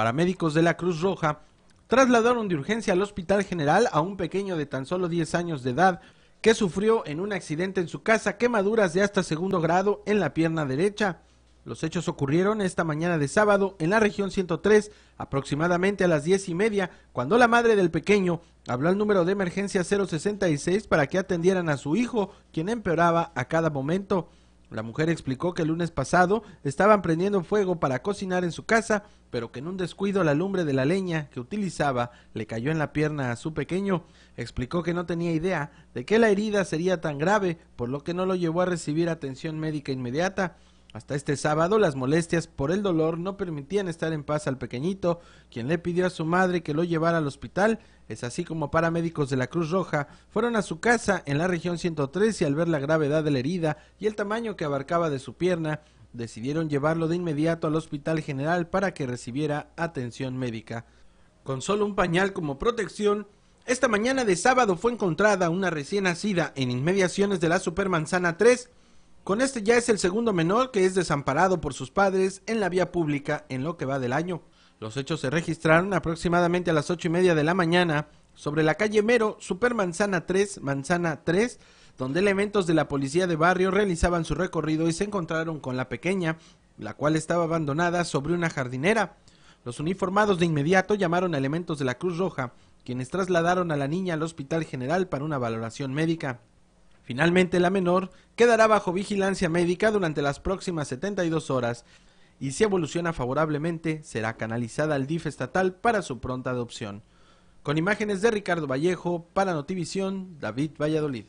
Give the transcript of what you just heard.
Paramédicos de la Cruz Roja trasladaron de urgencia al Hospital General a un pequeño de tan solo 10 años de edad que sufrió en un accidente en su casa quemaduras de hasta segundo grado en la pierna derecha. Los hechos ocurrieron esta mañana de sábado en la región 103, aproximadamente a las 10 y media, cuando la madre del pequeño habló al número de emergencia 066 para que atendieran a su hijo, quien empeoraba a cada momento. La mujer explicó que el lunes pasado estaban prendiendo fuego para cocinar en su casa, pero que en un descuido la lumbre de la leña que utilizaba le cayó en la pierna a su pequeño. Explicó que no tenía idea de que la herida sería tan grave, por lo que no lo llevó a recibir atención médica inmediata. Hasta este sábado las molestias por el dolor no permitían estar en paz al pequeñito, quien le pidió a su madre que lo llevara al hospital. Es así como paramédicos de la Cruz Roja fueron a su casa en la región 113 y al ver la gravedad de la herida y el tamaño que abarcaba de su pierna, decidieron llevarlo de inmediato al Hospital General para que recibiera atención médica. Con solo un pañal como protección, esta mañana de sábado fue encontrada una recién nacida en inmediaciones de la Supermanzana 3 con este ya es el segundo menor que es desamparado por sus padres en la vía pública en lo que va del año. Los hechos se registraron aproximadamente a las ocho y media de la mañana sobre la calle Mero, Supermanzana 3, Manzana 3, donde elementos de la policía de barrio realizaban su recorrido y se encontraron con la pequeña, la cual estaba abandonada sobre una jardinera. Los uniformados de inmediato llamaron a elementos de la Cruz Roja, quienes trasladaron a la niña al Hospital General para una valoración médica. Finalmente, la menor quedará bajo vigilancia médica durante las próximas 72 horas y si evoluciona favorablemente será canalizada al DIF estatal para su pronta adopción. Con imágenes de Ricardo Vallejo, para Notivisión, David Valladolid.